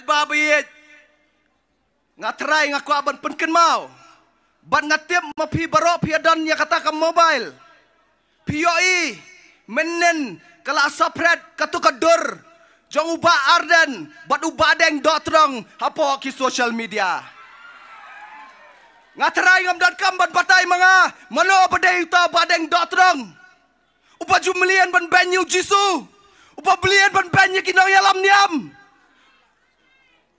babiet ngatrai ngaku aban penken mau ban ngatiap mapi barok pi adon ya kata ke mobile pioi menen kala sopret katu kedur jong uba arden bat ubah deng dotrong apa ki social media ngatrai ngam dot kam ban patai manga mano itu uta deng dotrong uba jumlian ban benyu jisu uba belian ban benyu kinong yalam niam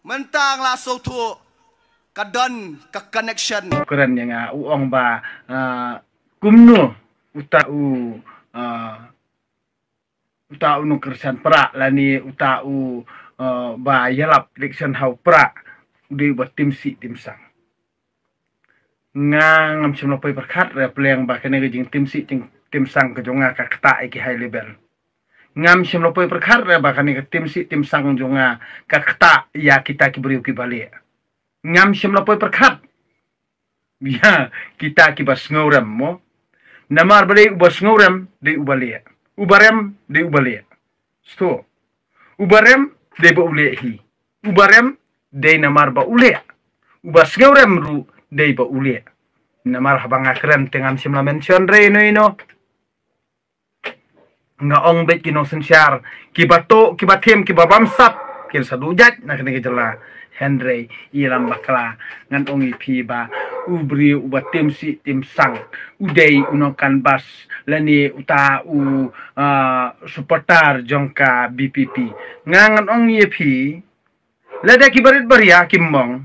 mentang sautu ke don ke connection keren yang uh, ah, uang ba uh, kumnu utau uh, ah, utau nu kersan pra lani utau uh, ba yelap direction hau pra di buat tim si tim sang ngang ngam chum lopai perkat re pleng ba kene jing tim si jing tim sang ke jonga ka kata iki high level ngam shim lopoi perkar ra ba tim si tim sang jonga ah, ka ya kita ki uki ki bali ngam lo lopoi perkar ya kita kibas bas ngorem mo namar bali ubas ngorem de ubali ubarem de ubali sto ubarem de ba hi ubarem de namar ba ule ubas ngorem ru de ba ule namar habang akram tengam shim la mention re no ino nga ong bet kino sen syar kiba to kiba tem kiba bamsat kil na kene jela henry ilam bakla ngan ong ipi ba ubri uba tim si tim sang udai unokan bas lani uta u uh, supporter jongka bpp ngan ong ipi lada kibarit baria kimbong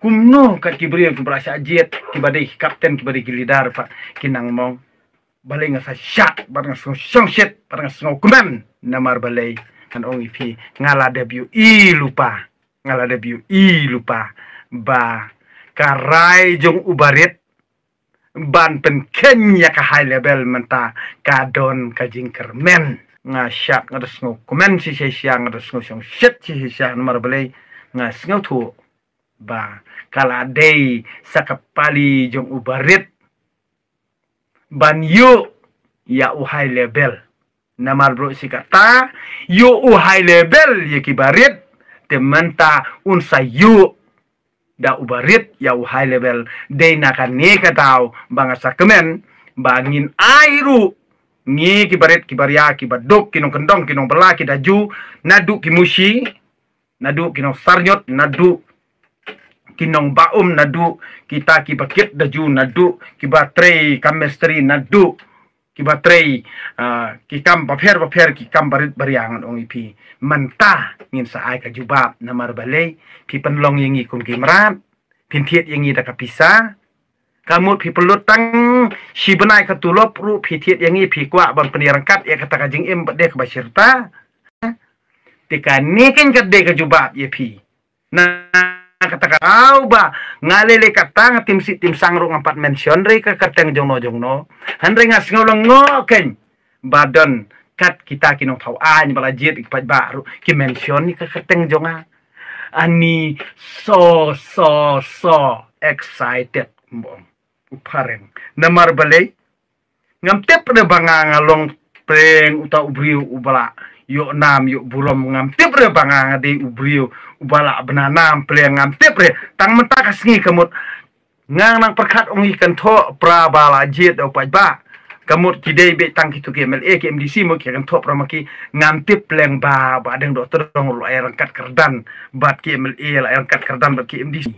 kumno kat kibria kibrasa jet kibadai kapten kibadai gilidar pak kinang mong balay nga sa syak barang nga song shit barang nga so namar balay kan ong ipi ngala debut i lupa ngala debut i lupa ba karai jong ubarit ban pen kenya ka high level menta kadon ka jingker men nga syak nga so kumen si si siang nga song shit si si siang namar balay nga sngau thu ba kala dei sakapali jong ubarit ban yu ya uhai lebel namar bro si kata yu uhai lebel ya kibarit temanta unsa yu da ubarit ya uhai lebel de nakan ni katau bangasa kemen bangin airu ngi kibarit kibaria dok kinong kendong kinong bela kidaju nadu kimushi nadu kinong sarnyot nadu kinong baum nadu kita kiba daju nadu kiba trei kamestri nadu kiba trei uh, ah, kikam paper paper kikam barit bariangan ong ipi manta ngin saai ka jubab na marbale pi penlong yang ikun kimrat pintiet yang ida kapisa kamut pi pelut tang si benai katulop ru pi thiet yang i kwa ban penirangkat ya kata kajing im bedek basyirta eh? tika nikin kat deka jubab ya pi nah kau ba ngalele katang tim si tim sangrung empat mention re ka kateng jongno jongno hanre ngas ngolong ngokeng badon kat kita kinong tau an bala jit ikpat baru ki mention ni ka kateng jong ani so so so excited mbong upareng namar balay ngam tep de banga ngalong preng uta ubriu ubala Yuk nam yuk bulom ngam tibre bangang di ubrio ubala benanam ple ngam tibre tang mentak singi kemut ngang nang perkat ongi kento prabala bala au pajba kamut kidei be tang kitu ke mel e ke mdc mo ke kento pra ki ngam ba ba deng dokter dong lu air angkat kerdan bat ke mel e la angkat kerdan bat ke mdc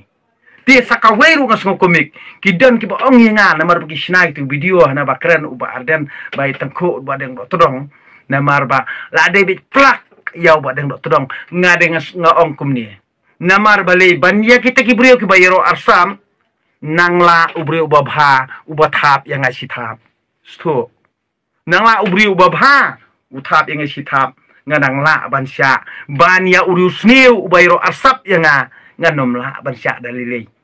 te sakaweru ngas komik kidan ki ba ongi ngan namar bagi sinai tu video ba keren uba arden bai tengku uba deng dokter dong na marba la de plak yaw ba deng dok dong nga de nga ongkum ni na marba le ban ya kita ki brio ki bayero arsam nangla ubri ubabha ubathap yang ngai sithap stu nangla ubri ubabha uthap yang ngai sithap nga nangla ya bansya ban ya uriusniu bayero arsap yang nga nga nomla sya dalilei